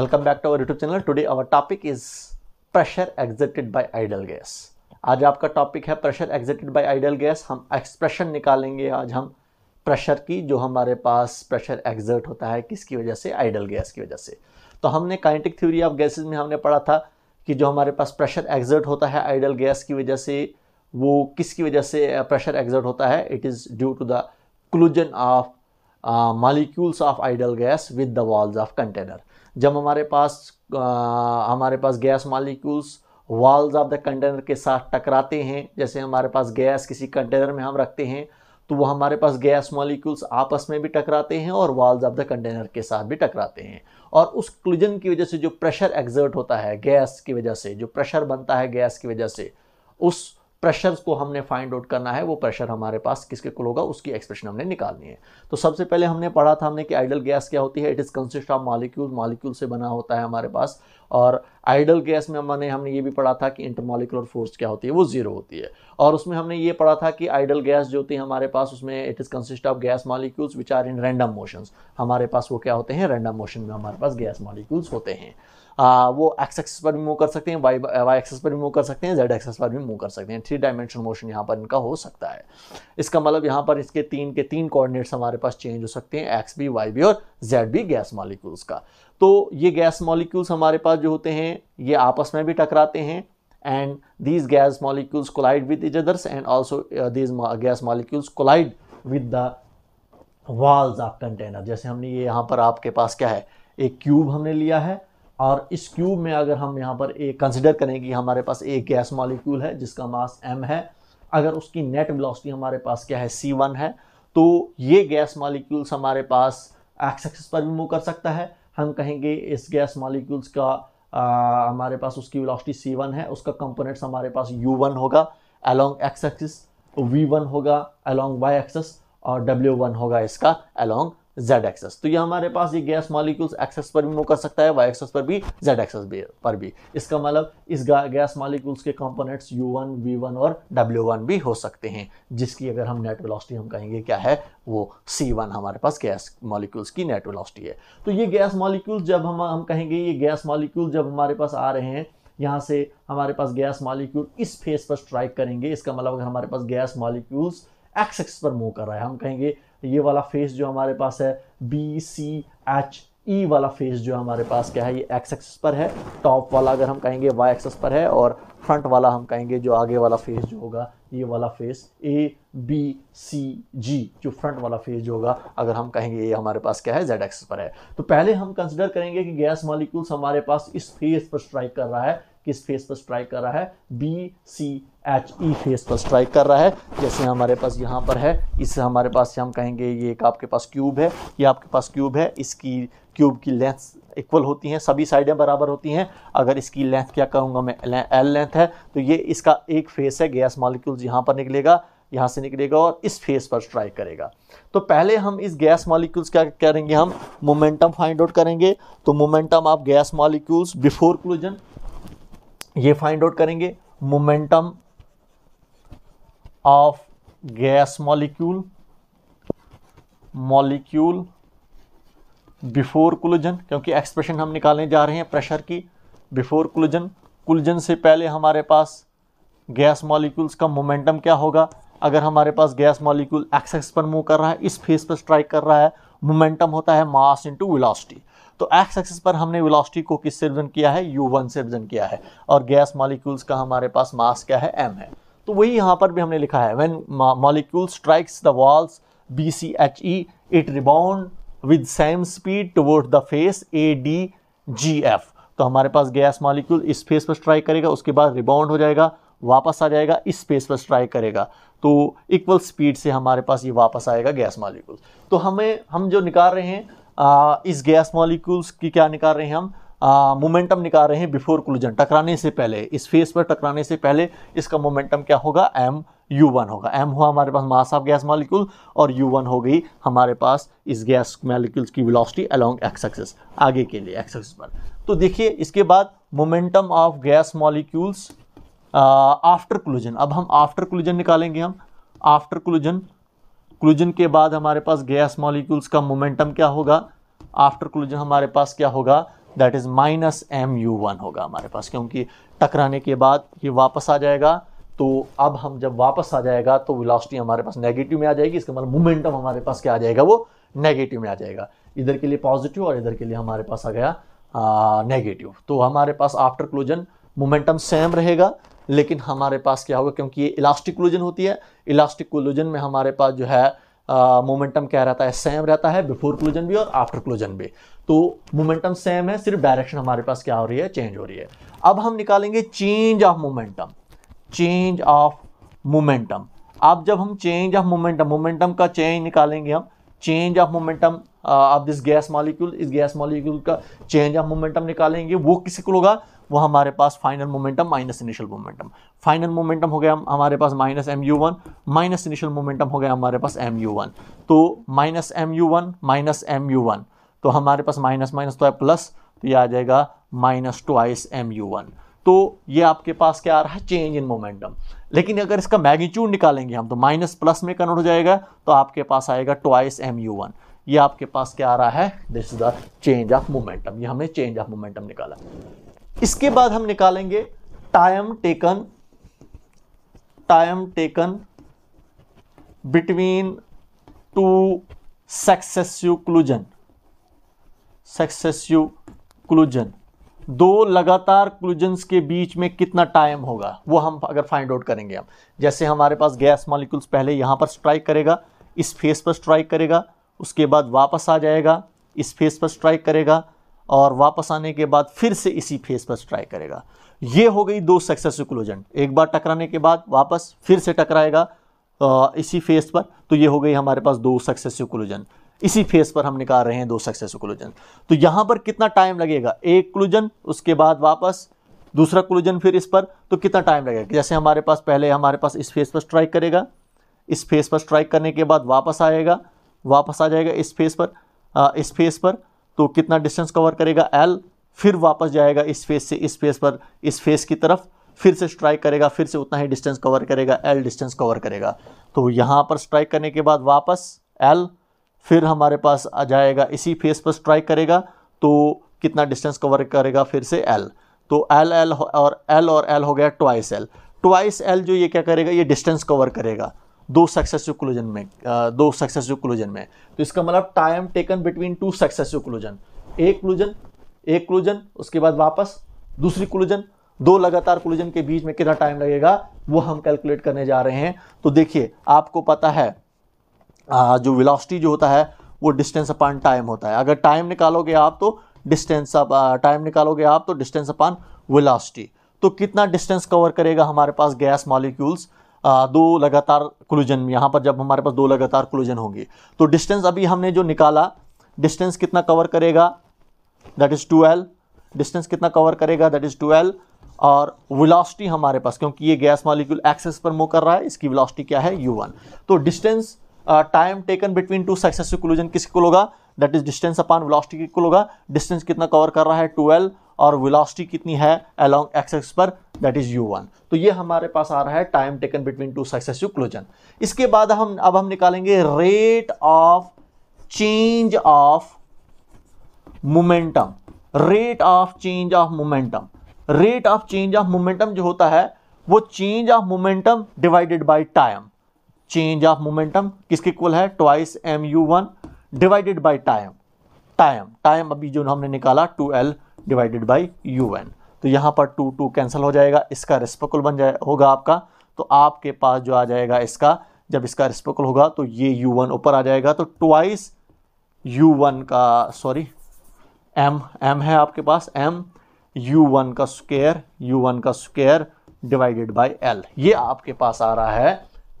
welcome back to our YouTube channel today our topic is pressure exerted by ideal gas आज आपका topic है pressure exerted by ideal gas हम expression निकालेंगे आज हम pressure की जो हमारे पास प्रेशर एग्जर्ट होता है किसकी वजह से आइडल गैस की वजह से तो हमने काइनेटिक थ्योरी ऑफ गैसेज में हमने पढ़ा था कि जो हमारे पास प्रेशर एग्जर्ट होता है आइडल गैस की वजह से वो किसकी वजह से प्रेशर एग्जर्ट होता है it is due to the collision of molecules of ideal gas with the walls of container जब हमारे पास आ, हमारे पास gas molecules walls of the container के साथ टकराते हैं जैसे हमारे पास गैस किसी कंटेनर में हम रखते हैं तो वो हमारे पास गैस मॉलिक्यूल्स आपस में भी टकराते हैं और वाल्स ऑफ द कंटेनर के साथ भी टकराते हैं और उस क्लिजन की वजह से जो प्रेशर एग्जर्ट होता है गैस की वजह से जो प्रेशर बनता है गैस की वजह से उस प्रेशर्स को हमने फाइंड आउट करना है वो प्रेशर हमारे पास किसके कुल होगा उसकी एक्सप्रेशन हमने निकालनी है तो सबसे पहले हमने पढ़ा था हमने कि आइडल गैस क्या होती है it is consist of molecule molecule से बना होता है हमारे पास और आइडल गैस में हमने हमने ये भी पढ़ा था कि इंटरमोलिकुलर फोर्स क्या होती है वो जीरो होती है और उसमें हमने ये पढ़ा था कि आइडल गैस जो होती है हमारे पास उसमें it is consist of gas molecules which are in random motions हमारे पास वो क्या होते हैं रैंडम मोशन में हमारे पास गैस मॉलिक्यूल्स होते हैं आ, वो एक्स एक्सेस पर भी मूव कर सकते हैं वाई वाई एक्सेस पर भी मूव कर सकते हैं जेड एक्सेस पर भी मूव कर सकते हैं थ्री डायमेंशनल मोशन यहाँ पर इनका हो सकता है इसका मतलब यहाँ पर इसके तीन के तीन कोऑर्डिनेट्स हमारे पास चेंज हो सकते हैं एक्स भी वाई भी और जेड भी गैस मॉलिक्यूल्स का तो ये गैस मॉलिक्यूल्स हमारे पास जो होते हैं ये आपस में भी टकराते हैं and these gas molecules collide with each others and also these gas molecules collide with the walls of container जैसे हमने ये यहाँ पर आपके पास क्या है एक क्यूब हमने लिया है और इस क्यूब में अगर हम यहाँ पर एक कंसिडर करें कि हमारे पास एक गैस मॉलिक्यूल है जिसका मास एम है अगर उसकी नेट वेलोसिटी हमारे पास क्या है सी वन है तो ये गैस मॉलिक्यूल्स हमारे पास एक्स एक्सिस पर भी मूव कर सकता है हम कहेंगे इस गैस मॉलिक्यूल्स का आ, हमारे पास उसकी वेलोसिटी सी वन है उसका कंपोनेंट्स हमारे पास यू वन होगा along x axis v one होगा अलोंग वाई एक्सिस और डब्ल्यू वन होगा इसका अलोंग जेड एक्सेस तो ये हमारे पास ये गैस मॉलिक्यूल्स एक्सेस पर भी मूव कर सकता है वाई एक्सेस पर भी जेड एक्सेस पर भी इसका मतलब इस गैस मॉलिक्यूल्स के कंपोनेंट्स U1, V1 और W1 भी हो सकते हैं जिसकी अगर हम नेट वेलोसिटी हम कहेंगे क्या है वो C1 हमारे पास गैस मॉलिक्यूल्स की नेट वेलोसिटी है तो ये गैस मालिक्यूल्स जब हम हम कहेंगे ये गैस मॉलिक्यूल जब हमारे पास आ रहे हैं यहाँ से हमारे पास गैस मॉलिक्यूल इस फेस पर स्ट्राइक करेंगे इसका मतलब अगर हमारे पास गैस मॉलिक्यूल्स एक्स एक्स पर मूव कर रहा है हम कहेंगे ये वाला फेस जो हमारे पास है बी सी एच ई वाला फेस जो हमारे पास क्या है ये एक्स एक्सेस पर है टॉप वाला अगर हम कहेंगे वाई एक्सेस पर है और फ्रंट वाला हम कहेंगे जो आगे वाला फेस जो होगा ये वाला फेस ए बी सी जी जो फ्रंट वाला फेस जो होगा अगर हम कहेंगे ये हमारे पास क्या है जेड एक्सेस पर है तो पहले हम कंसिडर करेंगे कि गैस मॉलिक्यूल्स हमारे पास इस फेस पर स्ट्राइक कर रहा है किस फेस पर स्ट्राइक कर रहा है B C H E face पर स्ट्राइक कर रहा है जैसे हमारे पास यहाँ पर है इस हमारे पास हम कहेंगे ये एक आपके पास क्यूब है ये आपके पास क्यूब है इसकी क्यूब की लेंथ इक्वल होती हैं सभी साइडें बराबर होती हैं अगर इसकी लेंथ क्या कहूँगा मैं एल लेंथ है तो ये इसका एक फेस है गैस मॉलिक्यूल्स यहाँ पर निकलेगा यहाँ से निकलेगा और इस फेस पर स्ट्राइक करेगा तो पहले हम इस गैस मॉलिक्यूल्स क्या करेंगे हम मोमेंटम फाइंड आउट करेंगे तो momentum of gas molecules before collision ये फाइंड आउट करेंगे momentum of gas molecule molecule before collision क्योंकि एक्सप्रेशन हम निकालने जा रहे हैं प्रेशर की बिफोर कुलजन कुलजन से पहले हमारे पास गैस मॉलिक्यूल्स का मोमेंटम क्या होगा अगर हमारे पास गैस मॉलिक्यूल एक्स एक्स पर मूव कर रहा है इस फेस पर स्ट्राइक कर रहा है मोमेंटम होता है मास इनटू वेलोसिटी तो एक्स एक्सिस पर हमने वेलोसिटी को किससे रिप्रेजेंट किया है यू वन से रिप्रेजेंट किया है और गैस मॉलिक्यूल्स का हमारे पास मास क्या है एम है तो वही यहाँ पर भी हमने लिखा है when molecule strikes the walls B C H E it rebound with same speed toward the face A D G F तो हमारे पास गैस मॉलिक्यूल इस फेस पर स्ट्राइक करेगा उसके बाद रिबाउंड हो जाएगा वापस आ जाएगा इस फेस पर स्ट्राइक करेगा तो इक्वल स्पीड से हमारे पास ये वापस आएगा गैस मॉलिक्यूल तो हमें हम जो निकाल रहे हैं इस गैस मॉलिक्यूल्स की क्या निकाल रहे हैं हम मोमेंटम निकाल रहे हैं बिफोर क्लूजन टकराने से पहले इस फेस पर टकराने से पहले इसका मोमेंटम क्या होगा एम यू वन होगा एम हुआ हमारे पास मास ऑफ गैस मॉलिक्यूल और यू वन हो गई हमारे पास इस गैस मॉलिक्यूल्स की वेलोसिटी अलोंग एक्स एक्सेस आगे के लिए एक्स एक्सेस पर तो देखिए इसके बाद momentum of gas molecules after collision अब हम आफ्टर क्लूजन निकालेंगे हम आफ्टर क्लूजन क्लूजन के बाद हमारे पास गैस मॉलिक्यूल्स का मोमेंटम क्या होगा आफ्टर क्लूजन हमारे पास क्या होगा that is minus M you one होगा हमारे पास क्योंकि टकराने के बाद ये वापस आ जाएगा तो अब हम जब वापस आ जाएगा तो विलासिटी हमारे पास नेगेटिव में आ जाएगी इसका मतलब मोमेंटम हमारे पास क्या आ जाएगा वो नेगेटिव में आ जाएगा इधर के लिए पॉजिटिव और इधर के लिए हमारे पास आ गया नेगेटिव तो हमारे पास आफ्टर क्लोजन मोमेंटम सेम रहेगा लेकिन हमारे पास क्या होगा क्योंकि ये इलास्टिक कोलोजन होती है इलास्टिक कोलोजन में हमारे पास जो है मोमेंटम क्या रहता है सेम रहता है बिफोर क्लोजन भी और आफ्टर क्लोजन भी तो मोमेंटम सेम है सिर्फ डायरेक्शन हमारे पास क्या हो रही है चेंज हो रही है अब हम निकालेंगे change of momentum change of momentum अब जब हम चेंज ऑफ मोमेंटम मोमेंटम का चेंज निकालेंगे हम change of momentum of this gas molecule इस गैस मॉलिक्यूल का चेंज ऑफ मोमेंटम निकालेंगे वो को होगा वो हमारे पास final momentum minus initial momentum final momentum हो गया हमारे पास minus M you one minus initial momentum हो गया हमारे पास एम यू वन तो minus M you one minus M you one तो हमारे पास माइनस माइनस तो है प्लस तो ये आ जाएगा minus twice M you one तो ये आपके पास क्या आ रहा है चेंज इन मोमेंटम लेकिन अगर इसका मैग्नीट्यूड निकालेंगे हम तो माइनस प्लस में कन्वर्ट हो जाएगा तो आपके पास आएगा ट्वाइस एम यू वन ये आपके पास क्या आ रहा है this is the change of momentum ये हमने चेंज ऑफ मोमेंटम निकाला इसके बाद हम निकालेंगे time taken time taken between two successive collision successive collision दो लगातार क्लूजन्स के बीच में कितना टाइम होगा वो हम अगर फाइंड आउट करेंगे हम जैसे हमारे पास गैस मॉलिक्यूल्स पहले यहाँ पर स्ट्राइक करेगा इस फेस पर स्ट्राइक करेगा उसके बाद वापस आ जाएगा इस फेस पर स्ट्राइक करेगा और वापस आने के बाद फिर से इसी फेस पर स्ट्राइक करेगा ये हो गई दो सक्सेस इक्लोजन एक बार टकराने के बाद वापस फिर से टकराएगा इसी फेस पर तो ये हो गई हमारे पास दो सक्सेस क्लूजन इसी फेस पर हम निकाल रहे हैं दो सक्सेस इक्लोजन तो यहाँ पर कितना टाइम लगेगा एक क्लूजन उसके बाद वापस दूसरा क्लूजन फिर इस पर तो कितना टाइम लगेगा जैसे हमारे पास पहले हमारे पास इस फेस पर स्ट्राइक करेगा इस फेस पर स्ट्राइक करने के बाद वापस आएगा वापस आ जाएगा इस फेस पर इस फेस पर तो कितना डिस्टेंस कवर करेगा एल फिर वापस जाएगा इस फेस से इस फेस पर इस फेस की तरफ फिर से स्ट्राइक करेगा फिर से उतना ही डिस्टेंस कवर करेगा एल डिस्टेंस कवर करेगा तो यहाँ पर स्ट्राइक करने के बाद वापस एल फिर हमारे पास आ जाएगा इसी फेस पर स्ट्राइक करेगा तो कितना डिस्टेंस कवर करेगा फिर से एल तो एल एल और एल और एल हो गया ट्वाइस एल ट्वाइस एल जो ये क्या करेगा ये डिस्टेंस कवर करेगा दो सक्सेसिव क्लोजन में दो सक्सेसिव क्लोजन में तो इसका मतलब time taken between two successive collision एक क्लोजन एक क्लोजन उसके बाद वापस दूसरी क्लोजन दो लगातार क्लोजन के बीच में कितना टाइम लगेगा वो हम कैलकुलेट करने जा रहे हैं तो देखिए आपको पता है जो विलॉसिटी जो होता है वो डिस्टेंस अपॉन टाइम होता है अगर टाइम निकालोगे आप तो डिस्टेंस अप टाइम निकालोगे आप तो डिस्टेंस अपान विलॉसिटी तो कितना डिस्टेंस कवर करेगा हमारे पास गैस मॉलिक्यूल्स दो लगातार क्लूजन यहाँ पर जब हमारे पास दो लगातार क्लूजन होंगे तो डिस्टेंस अभी हमने जो निकाला डिस्टेंस कितना कवर करेगा दैट इज़ ट्वेल्व डिस्टेंस कितना कवर करेगा दैट इज़ ट्वेल्व और विलासिटी हमारे पास क्योंकि ये गैस मॉलिक्यूल एक्सेस पर मूव कर रहा है इसकी विलासिटी क्या है यू वन तो distance time taken between two successive collision किसको होगा that is distance upon velocity किसको होगा डिस्टेंस कितना कवर कर रहा है ट्वेल्व और विलासिटी कितनी है अलॉन्ग एक्स एक्स पर दैट इज़ यू वन तो ये हमारे पास आ रहा है time taken between two successive collision इसके बाद हम अब हम निकालेंगे rate of change of momentum rate of change of momentum rate of change of momentum जो होता है वो change of momentum divided by time change of momentum किसके कुल है twice M you one divided by time time time अभी जो हमने निकाला two L divided by U N तो यहाँ पर टू टू कैंसिल हो जाएगा इसका रिस्पकुल बन जाए होगा आपका तो आपके पास जो आ जाएगा इसका जब इसका रिस्पकुल होगा तो ये यू वन ऊपर आ जाएगा तो ट्वाइस यू वन का सॉरी एम एम है आपके पास एम यू वन का स्क्वेयर यू वन का स्क्वेयर डिवाइडेड बाई एल ये आपके पास आ रहा है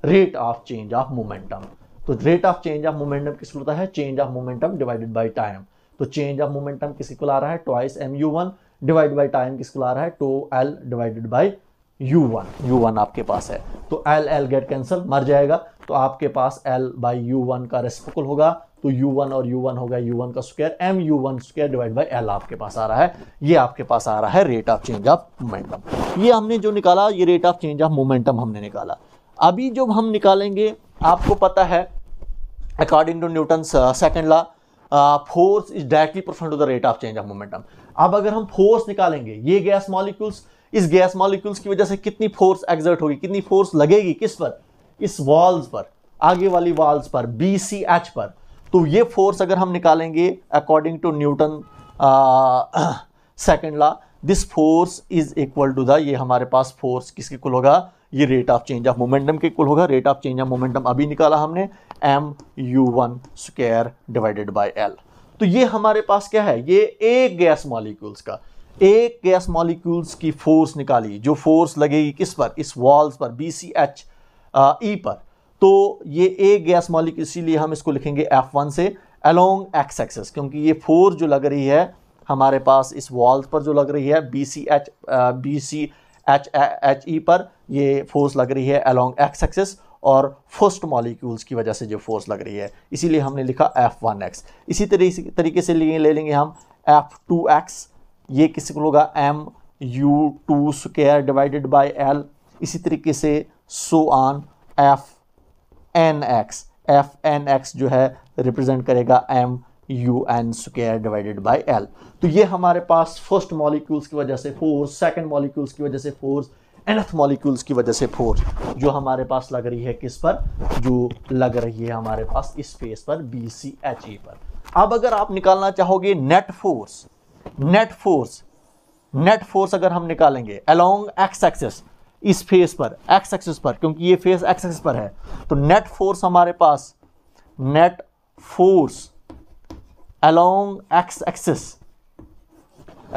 rate of change of momentum तो rate of change of momentum किस होता है change of momentum divided by time तो चेंज ऑफ मोमेंटम किसी को ला रहा है twice M you one divide by time किसको ला रहा है two L divided by U one U one आपके पास है तो एल एल गेट कैंसल मर जाएगा तो आपके पास एल बाई यू वन का रेस्पोकल होगा तो यू वन और यू वन होगा यू वन का square M you one square divide by L आपके पास आ रहा है ये आपके पास आ रहा है rate of change of momentum ये हमने जो निकाला ये rate of change of momentum हमने निकाला अभी जब हम निकालेंगे आपको पता है according to Newton second law force is directly proportional to the rate of change of momentum अब अगर हम फोर्स निकालेंगे ये गैस मॉलिक्यूल्स इस गैस मॉलिक्यूल्स की वजह से कितनी फोर्स एग्जर्ट होगी कितनी फोर्स लगेगी किस पर इस वॉल्स पर आगे वाली वॉल्स पर बी सी एच पर तो ये फोर्स अगर हम निकालेंगे according to Newton second law this force is equal to the ये हमारे पास फोर्स किसके कुल होगा ये rate of change of momentum के कुल होगा rate of change of momentum अभी निकाला हमने M you one square divided by L तो ये हमारे पास क्या है ये एक गैस मॉलिक्यूल्स का एक गैस मॉलिक्यूल्स की फोर्स निकाली जो फोर्स लगेगी किस पर इस वॉल्स पर बी सी एच ई पर तो ये एक गैस मॉलिक्यूल इसीलिए हम इसको लिखेंगे एफ वन से अलोंग एक्स एक्सेस क्योंकि ये फोर्स जो लग रही है हमारे पास इस वॉल्स पर जो लग रही है B C H B C H H E पर ये फोर्स लग रही है अलोंग एक्स एक्सेस और फर्स्ट मॉलिक्यूल्स की वजह से जो फोर्स लग रही है इसीलिए हमने लिखा एफ वन एक्स इसी तरीके से लिए ले लेंगे हम एफ टू एक्स ये किसी को होगा M U two square divided by L इसी तरीके से so on F N X F N X जो है रिप्रेजेंट करेगा M U N square divided by L तो ये हमारे पास फर्स्ट मॉलिक्यूल्स की वजह से फोर्स सेकेंड मॉलिक्यूल्स की वजह से फोर्स एनथ मॉलिक्यूल्स की वजह से फोर्स जो हमारे पास लग रही है किस पर जो लग रही है हमारे पास इस फेस पर बी सी एच ए पर अब अगर आप निकालना चाहोगे net force net force net force अगर हम निकालेंगे अलोंग एक्स एक्सेस इस फेस पर एक्स एक्सेस पर क्योंकि ये फेस एक्स एक्सेस पर है तो नेट फोर्स हमारे पास net force along x axis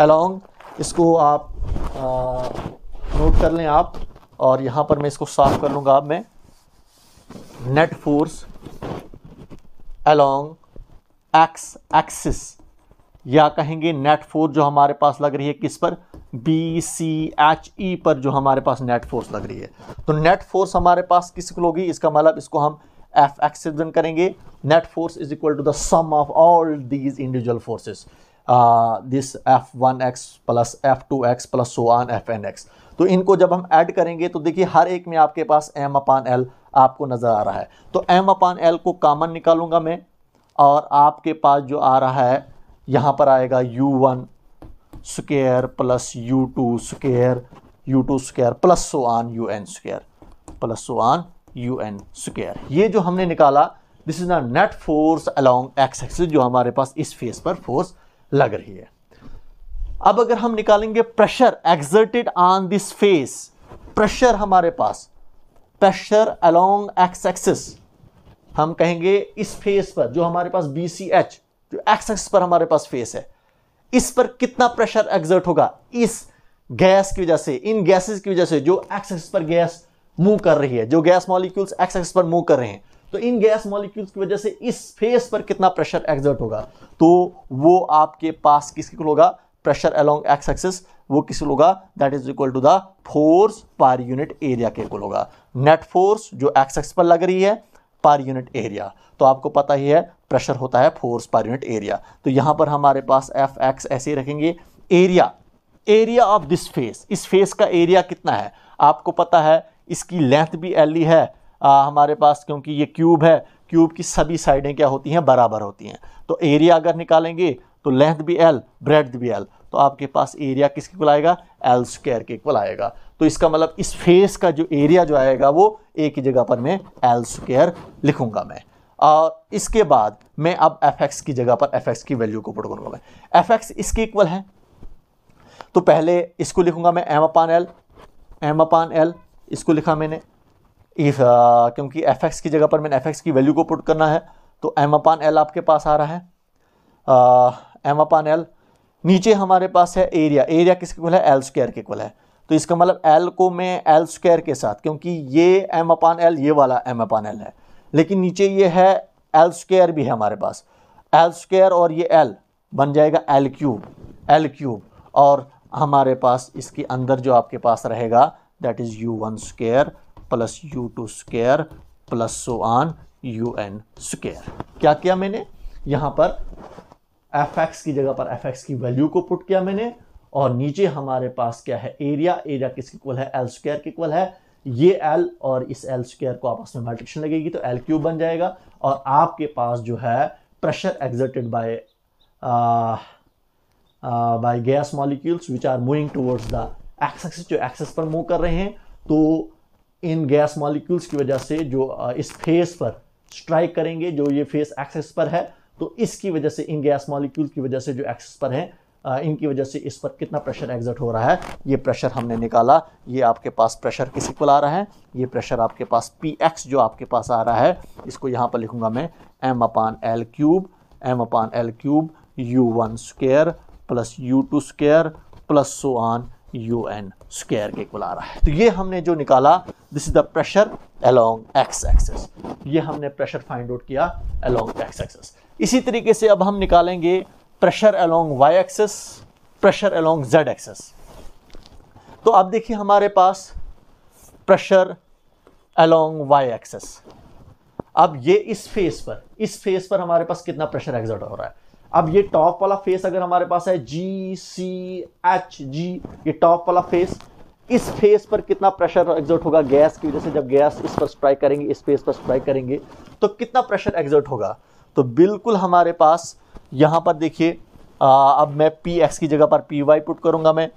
along इसको आप आ, नोट कर लें आप और यहाँ पर मैं इसको साफ कर लूँगा अब मैं net force along x axis या कहेंगे नेट फोर्स जो हमारे पास लग रही है किस पर बी सी एच ई पर जो हमारे पास नेट फोर्स लग रही है तो नेट फोर्स हमारे पास को होगी इसका मतलब इसको हम एफ एक्स करेंगे net force is equal to the sum of all these individual forces this F one X plus F two X plus so on F N x तो इनको जब हम ऐड करेंगे तो देखिए हर एक में आपके पास एम अपान एल आपको नज़र आ रहा है तो एम अपान एल को कामन निकालूंगा मैं और आपके पास जो आ रहा है यहाँ पर आएगा U one square plus you two square U two square plus so on you N square plus so on you N square ये जो हमने निकाला this is the net force along X axis जो हमारे पास इस फेस पर force लग रही है अब अगर हम निकालेंगे pressure exerted on this face pressure हमारे पास प्रेशर अलोंग एक्स एक्सिस हम कहेंगे इस फेस पर जो हमारे पास बी सी एच जो एक्स एक्स पर हमारे पास फेस है इस पर कितना प्रेशर एक्सर्ट होगा इस गैस की वजह से इन गैसेस की वजह से जो एक्स एक्स पर गैस मूव कर रही है जो गैस मॉलिक्यूल्स एक्स एक्स पर मूव कर रहे हैं तो इन गैस मॉलिक्यूल्स की वजह से इस फेस पर कितना प्रेशर एक्सर्ट होगा तो वो आपके पास किसके होगा प्रेशर अलोंग एक्स एक्सिस वो किस होगा that is equal to the force पर यूनिट एरिया के इक्वल होगा नेट फोर्स जो एक्स एक्स पर लग रही है पर यूनिट एरिया तो आपको पता ही है प्रेशर होता है फोर्स पर यूनिट एरिया तो यहां पर हमारे पास एफ एक्स ऐसे ही रखेंगे area area of this face इस फेस का एरिया कितना है आपको पता है इसकी लेंथ भी एल ही e है आ, हमारे पास क्योंकि ये क्यूब है क्यूब की सभी साइडें क्या होती हैं बराबर होती हैं तो एरिया अगर निकालेंगे तो लेंथ भी एल ब्रेड भी एल तो आपके पास एरिया किसके को आएगा एल स्क्र के को आएगा तो इसका मतलब इस फेस का जो एरिया जो आएगा वो एक ही जगह पर मैं एल स्क्र लिखूंगा मैं और इसके बाद मैं अब एफ एक्स की जगह पर एफ एक्स की वैल्यू को पुट करूंगा मैं एफ एक्स इसके इक्वल है तो पहले इसको लिखूंगा मैं M upon L M upon L इसको लिखा मैंने इफ क्योंकि एफ एक्स की जगह पर मैंने एफ एक्स की वैल्यू को पुट करना है तो एम अपान एल आपके पास आ रहा है एम अपान एल नीचे हमारे पास है एरिया एरिया किसके कुल है एल स्क्वायर के कुल है तो इसका मतलब एल को मैं एल स्क्वायर के साथ क्योंकि ये एम अपान एल ये वाला एम अपान एल है लेकिन नीचे ये है एल स्क्वायर भी है हमारे पास एल स्क्वायर और ये एल बन जाएगा एल क्यूब एल क्यूब और हमारे पास इसके अंदर जो आपके पास रहेगा that is U one square plus you two square plus so on U N square क्या किया मैंने यहाँ पर एफ एक्स की जगह पर एफ एक्स की वैल्यू को पुट किया मैंने और नीचे हमारे पास क्या है एरिया एरिया किसके इक्वल है एल स्क्वायर के इक्वल है ये एल और इस एल स्क्वायर को आपस में मल्टीप्लिकेशन लगेगी तो एल क्यूब बन जाएगा और आपके पास जो है pressure exerted by by gas molecules which are moving towards the axis जो एक्सेस पर मूव कर रहे हैं तो इन गैस मॉलिक्यूल्स की वजह से जो इस फेस पर स्ट्राइक करेंगे जो ये फेस एक्सेस पर है तो इसकी वजह से इन गैस मॉलिक्यूल की वजह से जो एक्सेस पर हैं इनकी वजह से इस पर कितना प्रेशर एग्जट हो रहा है ये प्रेशर हमने निकाला ये आपके पास प्रेशर किस इक्वल आ रहा है ये प्रेशर आपके पास पी एक्स जो आपके पास आ रहा है इसको यहाँ पर लिखूंगा मैं M upon L cube M upon L cube U one square plus you two square plus so on U N square के इक्वल आ रहा है तो ये हमने जो निकाला this is the pressure along x axis ये हमने प्रेशर फाइंड आउट किया अलोंग एक्स एक्सेस इसी तरीके से अब हम निकालेंगे pressure along Y axis pressure along Z axis तो अब देखिए हमारे पास प्रेशर अलोंग वाई एक्सेस अब ये इस फेस पर इस फेस पर हमारे पास कितना प्रेशर एग्जर्ट हो रहा है अब ये टॉप वाला फेस अगर हमारे पास है जी सी एच जी ये टॉप वाला फेस इस फेस पर कितना प्रेशर एग्जर्ट होगा गैस की वजह से जब गैस इस पर स्ट्राइक करेंगे इस फेस पर स्ट्राइक करेंगे तो कितना प्रेशर एग्जर्ट होगा तो बिल्कुल हमारे पास यहाँ पर देखिए अब मैं पी एक्स की जगह पर पी वाई पुट करूँगा मैं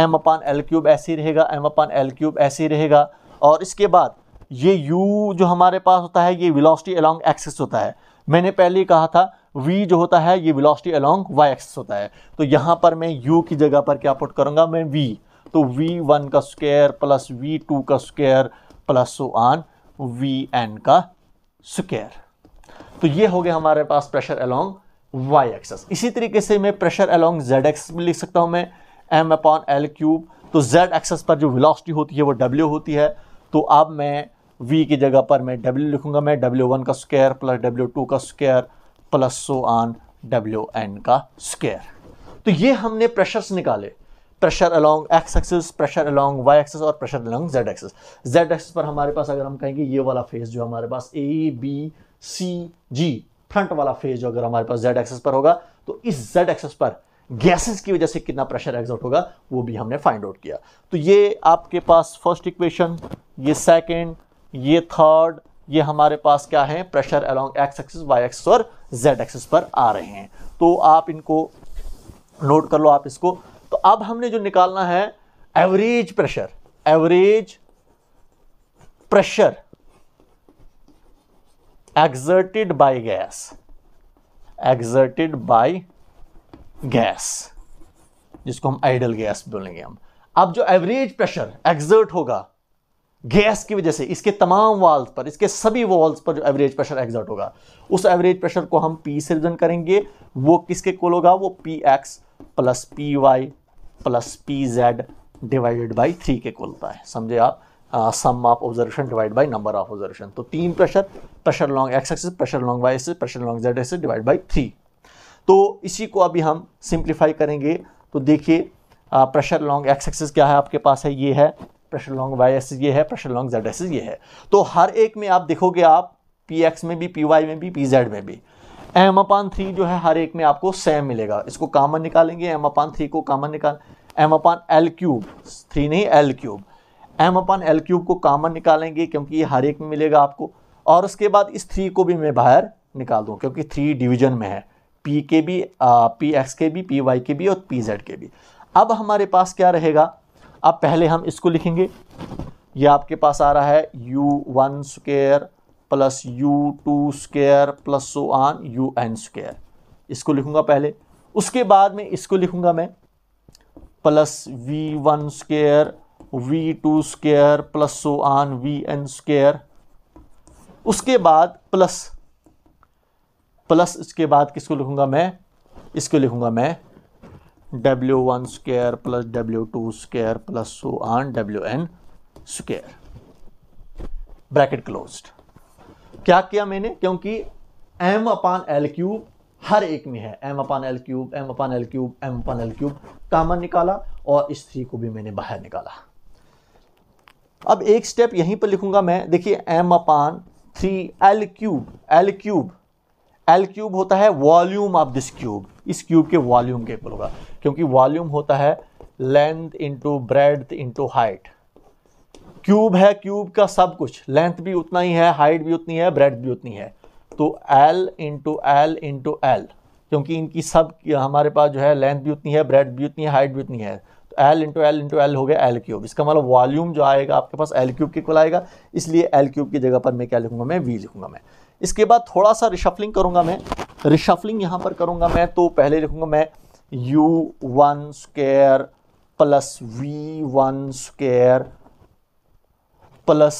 एम अपान एल क्यूब ऐसे ही रहेगा एम अपान एल क्यूब ऐसे ही रहेगा और इसके बाद ये u जो हमारे पास होता है ये विलॉसटी अलॉन्ग एक्सेस होता है मैंने पहले कहा था v जो होता है ये वेलोसिटी अलॉन्ग y एक्सेस होता है तो यहाँ पर मैं u की जगह पर क्या पुट करूँगा मैं v तो वी वन का स्क्वायर प्लस वी टू का square plus on we N का स्क्वायर तो ये हो गया हमारे पास प्रेशर अलोंग वाई एक्सेस इसी तरीके से मैं प्रेशर अलोंग जेड एक्सेस में लिख सकता हूं मैं एम अपॉन एल क्यूब तो जेड एक्सेस पर जो वेलोसिटी होती है वो डब्ल्यू होती है तो अब मैं वी की जगह पर मैं डब्ल्यू लिखूंगा मैं डब्ल्यू वन का स्क्वायर प्लस डब्ल्यू टू का square plus so on W N का स्क्वायर तो ये हमने प्रेशर्स निकाले pressure along X axis pressure along Y axis और pressure along Z axis Z axis पर हमारे पास अगर हम कहेंगे ये वाला फेज जो हमारे पास A B C G front वाला फेज जो अगर हमारे पास जेड एक्सिस पर होगा तो इस जेड एक्सिस पर गैसेस की वजह से कितना प्रेशर एग्जॉट होगा वो भी हमने फाइंड आउट किया तो ये आपके पास फर्स्ट इक्वेशन ये सेकेंड ये थर्ड ये हमारे पास क्या है pressure along x axis Y axis और जेड एक्सिस पर आ रहे हैं तो आप इनको नोट कर लो आप इसको तो अब हमने जो निकालना है average pressure average pressure exerted by gas exerted by gas जिसको हम आइडल गैस बोलेंगे हम अब जो एवरेज प्रेशर एग्जर्ट होगा गैस की वजह से इसके तमाम वॉल्स पर इसके सभी वॉल्स पर जो एवरेज प्रेशर एग्जर्ट होगा उस एवरेज प्रेशर को हम पी से रिजन करेंगे वो किसके कोल होगा वो P x plus P y plus P z divided by three के कुलता है समझे आप sum of observation divide by number of observation तो तीन pressure pressure long x axis pressure long y axis pressure long z axis divide by three तो इसी को अभी हम सिंप्लीफाई करेंगे तो देखिए प्रेशर लॉन्ग एक्स एक्सिस क्या है आपके पास है ये है प्रेशर लॉन्ग वाई एक्सिस ये है प्रेशर लॉन्ग जेड एक्सिस ये है तो हर एक में आप देखोगे आप पी एक्स में भी पी वाई में भी पी जेड में भी एम अपान थ्री जो है हर एक में आपको सेम मिलेगा इसको कामन निकालेंगे एम अपान थ्री को कामन निकाल m upon L cube three नहीं l cube M upon L cube को कामन निकालेंगे क्योंकि ये हर एक में मिलेगा आपको और उसके बाद इस थ्री को भी मैं बाहर निकाल दूँ क्योंकि थ्री डिवीजन में है पी के भी पी एक्स के भी पी वाई के भी और पी जेड के भी अब हमारे पास क्या रहेगा अब पहले हम इसको लिखेंगे ये आपके पास आ रहा है you one square plus you two square plus so on you N square इसको लिखूंगा पहले उसके बाद में इसको लिखूंगा मैं plus we one square v two square plus so on V N square उसके बाद प्लस प्लस इसके बाद किसको लिखूंगा मैं इसको लिखूंगा मैं W one square plus W two square plus so on W N square bracket closed क्या किया मैंने क्योंकि एम अपान एल क्यूब हर एक में है M upon L cube M upon L cube M upon L cube common निकाला और इस थ्री को भी मैंने बाहर निकाला अब एक स्टेप यहीं पर लिखूंगा मैं देखिए m upon three l cube l cube l cube होता है वॉल्यूम ऑफ दिस क्यूब इस क्यूब के वॉल्यूम के ऊपर होगा क्योंकि वॉल्यूम होता है length into breadth into height cube है क्यूब का सब कुछ लेंथ भी उतना ही है हाइट भी उतनी है ब्रेड भी उतनी है तो l into l into l क्योंकि इनकी सब हमारे पास जो है लेंथ भी उतनी है ब्रेड भी उतनी है हाइट भी उतनी है तो l into l into l हो गया एल क्यूब इसका मतलब वॉल्यूम जो आएगा आपके पास एल क्यूब के कुल आएगा इसलिए एल क्यूब की जगह पर मैं क्या लिखूंगा मैं वी लिखूंगा मैं इसके बाद थोड़ा सा रिशफलिंग करूंगा मैं रिशफलिंग यहाँ पर करूंगा मैं तो पहले लिखूंगा मैं U one square plus we one square plus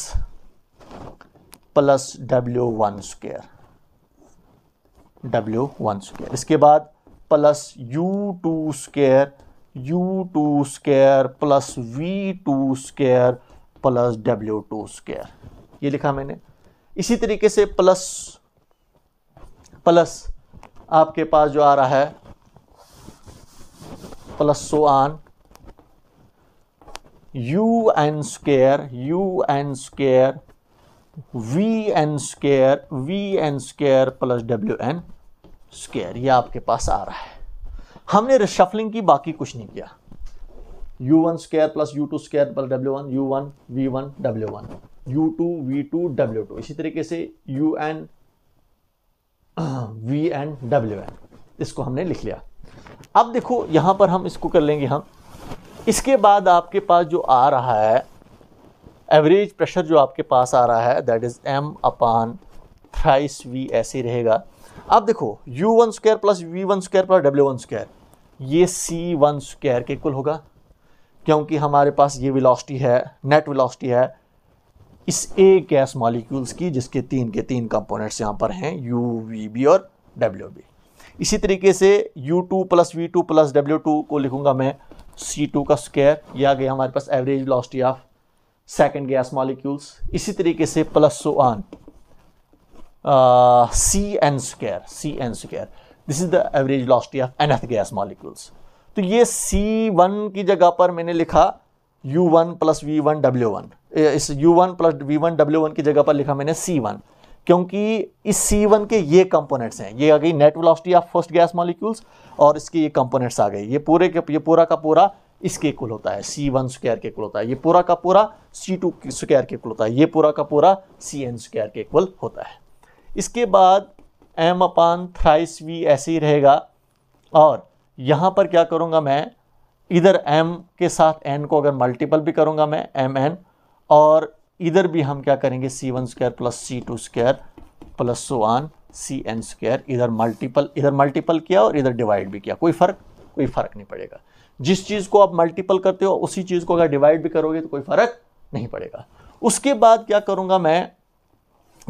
plus W one square W one square इसके बाद plus you two square U two square plus we two square plus W two square ये लिखा मैंने इसी तरीके से प्लस प्लस आपके पास जो आ रहा है प्लस सो आन u n square u n square v n square v n square plus डब्ल्यू एन स्केयर ये आपके पास आ रहा है हमने रिशफलिंग की बाकी कुछ नहीं किया U one square plus you two square plus W one U one V one W one U two V two W two इसी तरीके से U N V N W N इसको हमने लिख लिया अब देखो यहां पर हम इसको कर लेंगे हम इसके बाद आपके पास जो आ रहा है एवरेज प्रेशर जो आपके पास आ रहा है that is m upon thrice v ऐसे रहेगा अब देखो u one square plus we one square plus W one square ये सी वन स्क्वायर के इक्वल होगा क्योंकि हमारे पास ये वेलोसिटी है नेट वेलोसिटी है इस ए गैस मॉलिक्यूल्स की जिसके तीन के तीन कंपोनेंट्स यहाँ पर हैं यू वी बी और डब्ल्यू बी इसी तरीके से u two plus we two plus W two को लिखूंगा मैं सी टू का स्क्वायर ये आ गया हमारे पास average velocity of second gas molecules इसी तरीके से plus so on c n square c n square this is the average velocity of nth gas molecules तो ये सी वन की जगह पर मैंने लिखा u one plus we one W one इस u one plus we one W one की जगह पर लिखा मैंने सी वन क्योंकि इस सी वन के ये कंपोनेंट्स हैं ये आ गई net velocity of first gas molecules और इसके ये कंपोनेंट्स आ गए ये पूरे के ये पूरा का पूरा इसके इक्वल होता है सी वन स्क्वायर के कुल होता है ये पूरा का पूरा सी टू स्क्वायर के कुल होता है ये पूरा का पूरा सी एन स्क्वायर के इक्वल होता है इसके बाद एम अपान थ्राइस वी ऐसे ही रहेगा और यहाँ पर क्या करूँगा मैं इधर एम के साथ एन को अगर मल्टीपल भी करूँगा मैं एम एन और इधर भी हम क्या करेंगे c one square plus c two square plus so one c n square इधर मल्टीपल इधर मल्टीपल किया और इधर डिवाइड भी किया कोई फ़र्क कोई फ़र्क नहीं पड़ेगा जिस चीज़ को आप मल्टीपल करते हो उसी चीज़ को अगर डिवाइड भी करोगे तो कोई फ़र्क नहीं पड़ेगा उसके बाद क्या करूँगा मैं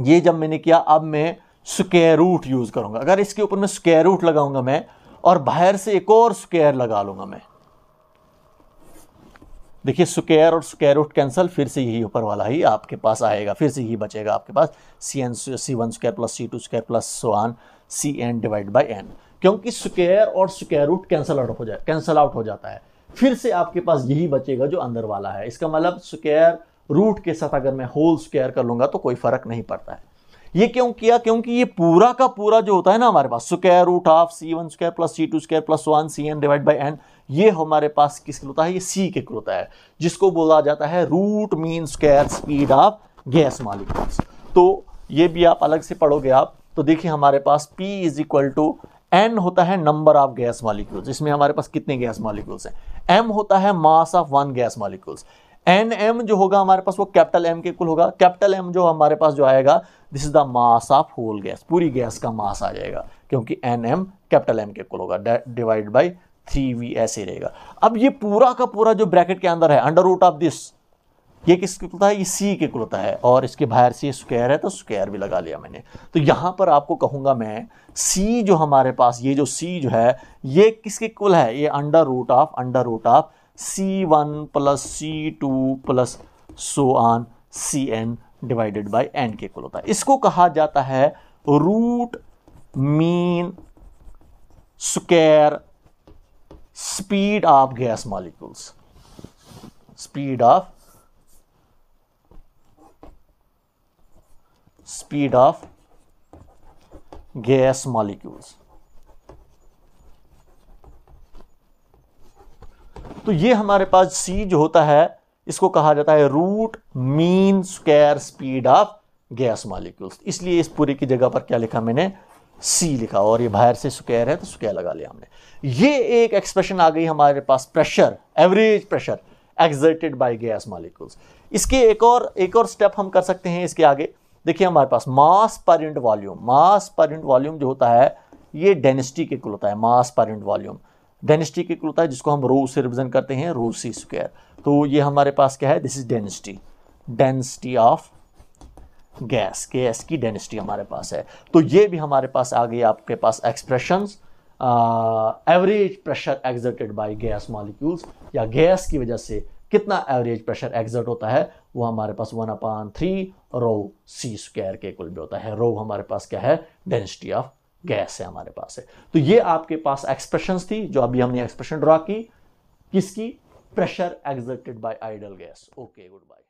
ये जब मैंने किया अब मैं स्क्वायर रूट यूज़ करूंगा अगर इसके ऊपर मैं स्क्वायर रूट लगाऊंगा मैं और बाहर से एक और स्क्वायर लगा लूंगा मैं देखिए स्क्वायर और स्क्वायर रूट कैंसिल फिर से यही ऊपर वाला ही आपके पास आएगा फिर से यही बचेगा आपके पास c n c one square plus c two square plus one c n divide by n क्योंकि स्क्वायर और स्क्वायर रूट कैंसिल आउट हो जाए कैंसिल आउट हो जाता है फिर से आपके पास यही बचेगा जो अंदर वाला है इसका मतलब स्क्वायर रूट के साथ अगर मैं होल स्क्वायर कर लूंगा तो कोई फर्क नहीं पड़ता है ये क्यों किया क्योंकि ये पूरा का पूरा जो होता है ना हमारे पास square root of c one square plus c two square plus one c n divide by n ये हमारे पास किसके होता है ये सी के होता है जिसको बोला जाता है root mean square speed of gas molecules तो ये भी आप अलग से पढ़ोगे आप तो देखिए हमारे पास P is equal to n होता है नंबर ऑफ गैस मालिक्यूल्स इसमें हमारे पास कितने गैस मॉलिक्यूल्स हैं एम होता है mass of one gas molecules n m जो होगा हमारे पास वो कैपिटल एम के कुल होगा कैपिटल एम जो हमारे पास जो आएगा this is the mass of whole gas पूरी गैस का मास आ जाएगा क्योंकि एन एम कैपिटल एम के कुल होगा डिवाइड बाई थ्री वी ऐसे रहेगा अब ये पूरा का पूरा जो ब्रैकेट के अंदर है अंडर रूट ऑफ दिस ये किसके कुलता है ये सी के कुलता है और इसके बाहर से स्क्वायर है तो स्क्वायर भी लगा लिया मैंने तो यहाँ पर आपको कहूँगा मैं सी जो हमारे पास ये जो सी जो है ये किसके कुल है ये under root of under root of c one plus c two plus so on c n divided by n के कुल होता है इसको कहा जाता है root mean square speed of gas molecules speed of speed of gas molecules तो ये हमारे पास सी जो होता है इसको कहा जाता है root mean square speed of gas molecules इसलिए इस पूरे की जगह पर क्या लिखा मैंने सी लिखा और ये बाहर से स्क्वायर है तो स्क्वायर लगा लिया हमने ये एक एक्सप्रेशन आ गई हमारे पास pressure average pressure exerted by gas molecules इसके एक और एक और स्टेप हम कर सकते हैं इसके आगे देखिए हमारे पास मास पर इंट वॉल्यूम मास पर इंट वॉल्यूम जो होता है ये डेंसिटी के कुल होता है मास पर इंट वॉल्यूम डेनिस्टी की इक्वल होता है जिसको हम रो से रिप्रेजेंट करते हैं रो सी स्क्वायर तो ये हमारे पास क्या है this is density density of gas gas की डेनिस्टी हमारे पास है तो ये भी हमारे पास आ गई आपके पास expression average pressure exerted by gas molecules या गैस की वजह से कितना एवरेज प्रेशर एग्जर्ट होता है वो हमारे पास one upon three rho c square के कुल भी होता है रो हमारे पास क्या है डेंसिटी ऑफ गैस है हमारे पास है तो ये आपके पास एक्सप्रेशन थी जो अभी हमने एक्सप्रेशन ड्रॉ की किसकी pressure exerted by ideal gas okay good bye